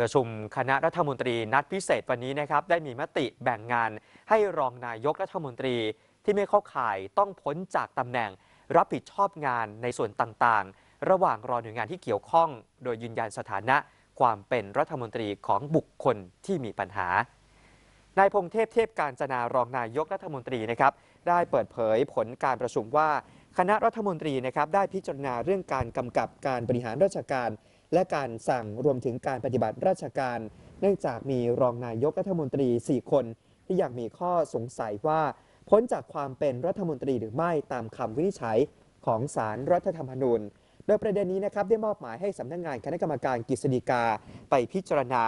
ประชุมคณะรัฐมนตรี นัดพิเศษวันนี้นะครับได้มีมติแบ่งงาน ให้รองนายกรัฐมนตรีที่ไม่เข้าข่ายต้องพ้นจากตำแหน่ง รับผิดชอบงานในส่วนต่างๆ ระหว่างรอหน่วยงานที่เกี่ยวข้อง โดยยืนยันสถานะความเป็นรัฐมนตรีของบุคคลที่มีปัญหานายพงเทพเทพการจนารองนายกรัฐมนตรีนะครับได้เปิดเผยผลการประชุมว่าคณะรัฐมนตรีนะครับได้พิจารณาเรื่องการกำกับการบริหารราชการและการสั่งรวมถึงการปฏิบัติราชการ เนื่องจากมีรองนายกรัฐมนตรี 4 คน ที่ยังมีข้อสงสัยว่า พ้นจากความเป็นรัฐมนตรีหรือไม่ตามคำวินิจฉัยของศาลรรัฐธรรมนูญโดยประเด็นนี้นะครับได้มอบหมายให้สำนักงงานคณะกรรมการกฤษฎีกาไปพิจารณา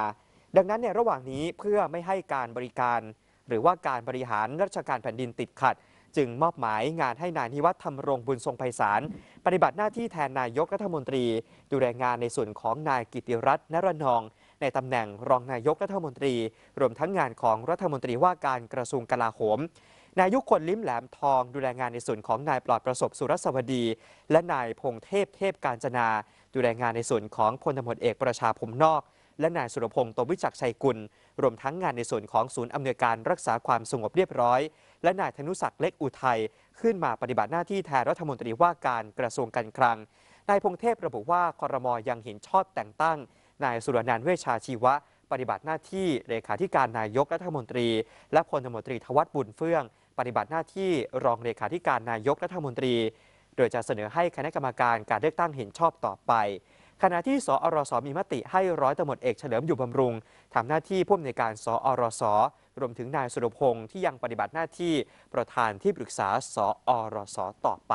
ดังนั้นในระหว่างนี้เพื่อไม่ให้การบริการ หรือว่าการบริหารราชการแผ่นดินติดขัดจึง มอบหมายงานให้นายนิวัฒน์ทำรงบุญทรงไพศาลปฏิบัติหน้าที่แทนนายกรัฐมนตรี ดูแลงานในส่วนของนายกิติรัตน์นรนอง ในตำแหน่งรองนายกรัฐมนตรี รวมทั้งงานของรัฐมนตรีว่าการกระทรวงกลาโหมนายยุคนลิ้มแหลมทอง ดูแลงานในส่วนของนายปลอดประสบสุรสวดีและนายพงเทพเทพการจนา ดูแลงานในส่วนของพลตำรวจเอกประชาพมนอกและนายสุรพงศ์ตวิจักชัยกุล รวมทั้งงานในส่วนของศูนย์อำนวยการรักษาความสงบเรียบร้อย และนายธนุศักดิ์เล็กอุทัย ขึ้นมาปฏิบัติหน้าที่แทนรัฐมนตรีว่าการกระทรวงการคลัง นายพงเทพระบุว่าคอรมอยังเห็นชอบแต่งตั้งนายสุรนันท์เวชาชีวะ ปฏิบัติหน้าที่ เลขาธิการนายกรัฐมนตรี และพลตมตรีทวัตบุญเฟื่อง ปฏิบัติหน้าที่รองเลขาธิการนายกรัฐมนตรี โดยจะเสนอให้คณะกรรมการการเลือกตั้งเห็นชอบต่อไปขณะที่สอรสมีมติให้ร้อยตำรวจเอกเฉลิมอยู่บำรุงทำหน้าที่ผู้อำนวยการสอรสรวมถึงนายสุรพงศ์ที่ยังปฏิบัติหน้าที่ประธานที่ปรึกษาสอรสต่อไป